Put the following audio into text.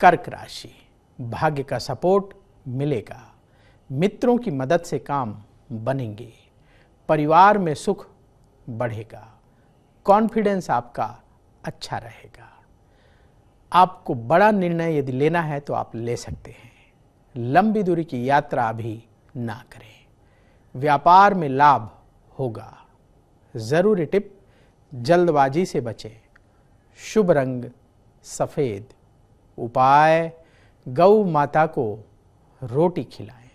कर्क राशि भाग्य का सपोर्ट मिलेगा मित्रों की मदद से काम बनेंगे परिवार में सुख बढ़ेगा कॉन्फिडेंस आपका अच्छा रहेगा आपको बड़ा निर्णय यदि लेना है तो आप ले सकते हैं लंबी दूरी की यात्रा अभी ना करें व्यापार में लाभ होगा ज़रूरी टिप जल्दबाजी से बचें शुभ रंग सफ़ेद उपाय गौ माता को रोटी खिलाएं